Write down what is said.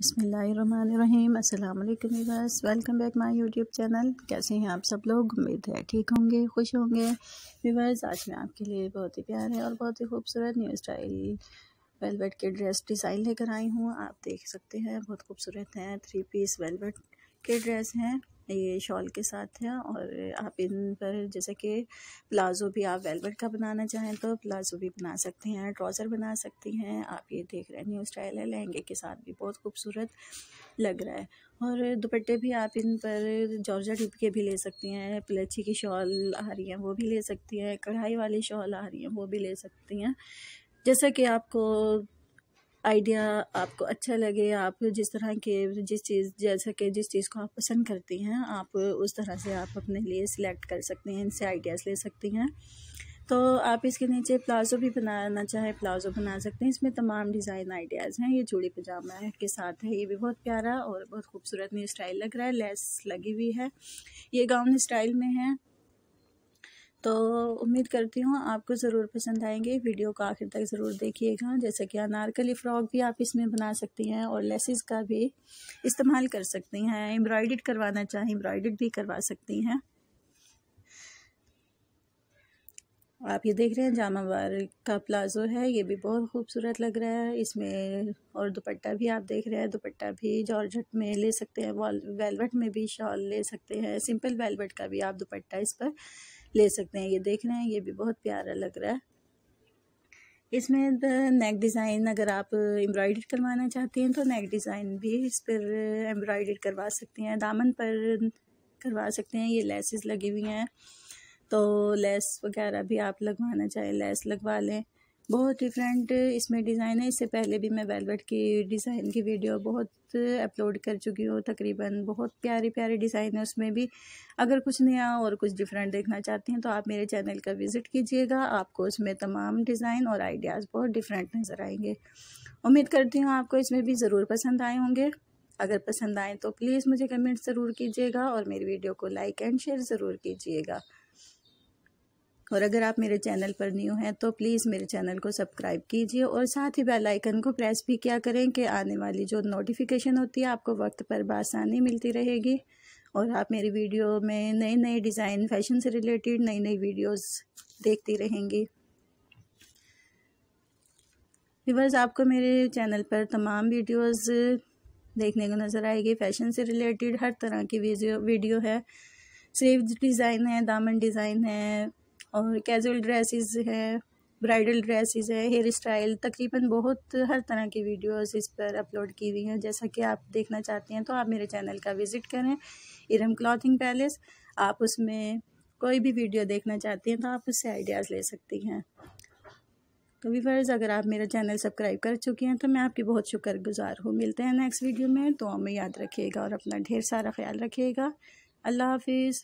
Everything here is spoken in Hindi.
बसमीम अल्लाम welcome back my YouTube channel कैसे हैं आप सब लोग उम्मीद है ठीक होंगे खुश होंगे वीवर्स आज मैं आपके लिए बहुत ही प्यारे और बहुत ही खूबसूरत न्यू स्टाइल वेलवेट के ड्रेस डिज़ाइन लेकर आई हूँ आप देख सकते हैं बहुत खूबसूरत हैं थ्री पीस वेलवेट के ड्रेस हैं ये शॉल के साथ हैं और आप इन पर जैसे कि प्लाज़ो भी आप वेलवेट का बनाना चाहें तो प्लाज़ो भी बना सकते हैं ट्राउज़र बना सकती हैं आप ये देख रहे हैं न्यू स्टाइल है लहंगे के साथ भी बहुत खूबसूरत लग रहा है और दुपट्टे भी आप इन पर जॉर्जा टिप के भी ले सकती हैं प्लची की शॉल आ रही हैं वो भी ले सकती हैं कढ़ाई वाली शॉल आ रही हैं वो भी ले सकती हैं जैसा कि आपको आइडिया आपको अच्छा लगे आप जिस तरह के जिस चीज़ जैसा कि जिस चीज़ को आप पसंद करती हैं आप उस तरह से आप अपने लिए सिलेक्ट कर सकती हैं इनसे आइडियाज़ ले सकती हैं तो आप इसके नीचे प्लाज़ो भी बनाना चाहे प्लाज़ो बना सकते हैं इसमें तमाम डिज़ाइन आइडियाज़ हैं ये चूड़ी पजामा के साथ है ये भी बहुत प्यारा और बहुत खूबसूरत न्यू स्टाइल लग रहा है लेस लगी हुई है ये गाउन स्टाइल में है तो उम्मीद करती हूँ आपको ज़रूर पसंद आएंगे वीडियो को आखिर तक ज़रूर देखिएगा जैसे कि अनारकली फ़्रॉक भी आप इसमें बना सकती हैं और लेसिस का भी इस्तेमाल कर सकती हैं एम्ब्रॉयड करवाना चाहें एम्ब्रॉयड भी करवा सकती हैं आप ये देख रहे हैं जामा का प्लाजो है ये भी बहुत खूबसूरत लग रहा है इसमें और दुपट्टा भी आप देख रहे हैं दुपट्टा भी जॉर्जट में ले सकते हैं वेलवेट में भी शॉल ले सकते हैं सिंपल वेलवेट का भी आप दुपट्टा इस पर ले सकते हैं ये देख रहे हैं ये भी बहुत प्यारा लग रहा है इसमें नेक डिज़ाइन अगर आप एम्ब्रॉयड करवाना चाहते हैं तो नेक डिज़ाइन भी इस पर एम्ब्रॉयड करवा सकते हैं दामन पर करवा सकते हैं ये लेसेस लगी हुई हैं तो लेस वगैरह भी आप लगवाना चाहें लेस लगवा लें बहुत डिफरेंट इसमें डिज़ाइन है इससे पहले भी मैं वेलवेट की डिज़ाइन की वीडियो बहुत अपलोड कर चुकी हूँ तकरीबन बहुत प्यारे प्यारे डिज़ाइन है उसमें भी अगर कुछ नया और कुछ डिफरेंट देखना चाहती हैं तो आप मेरे चैनल का विज़िट कीजिएगा आपको उसमें तमाम डिज़ाइन और आइडियाज़ बहुत डिफरेंट नज़र आएंगे उम्मीद करती हूँ आपको इसमें भी ज़रूर पसंद आए होंगे अगर पसंद आए तो प्लीज़ मुझे कमेंट ज़रूर कीजिएगा और मेरी वीडियो को लाइक एंड शेयर ज़रूर कीजिएगा और अगर आप मेरे चैनल पर न्यू हैं तो प्लीज़ मेरे चैनल को सब्सक्राइब कीजिए और साथ ही बेल आइकन को प्रेस भी किया करें कि आने वाली जो नोटिफिकेशन होती है आपको वक्त पर बासानी मिलती रहेगी और आप मेरी वीडियो में नए नए डिज़ाइन फैशन से रिलेटेड नई नई वीडियोस देखती रहेंगी व्यूवर्स आपको मेरे चैनल पर तमाम वीडियोस देखने को नज़र आएगी फैशन से रिलेटेड हर तरह की वीडियो वीडियो है स्लीव डिज़ाइन है दामन डिज़ाइन है और कैजुअल ड्रेसेस है ब्राइडल ड्रेसेस है हेयर स्टाइल तकरीबन बहुत हर तरह की वीडियोस इस पर अपलोड की हुई हैं जैसा कि आप देखना चाहते हैं तो आप मेरे चैनल का विज़िट करें इरम क्लॉथिंग पैलेस आप उसमें कोई भी वीडियो देखना चाहती हैं तो आप उससे आइडियाज़ ले सकती हैं तो वीवर्स अगर आप मेरा चैनल सब्सक्राइब कर चुके हैं तो मैं आपकी बहुत शुक्रगुजार हूँ मिलते हैं नेक्स्ट वीडियो में तो हमें याद रखिएगा और अपना ढेर सारा ख्याल रखिएगा अल्लाह हाफिज़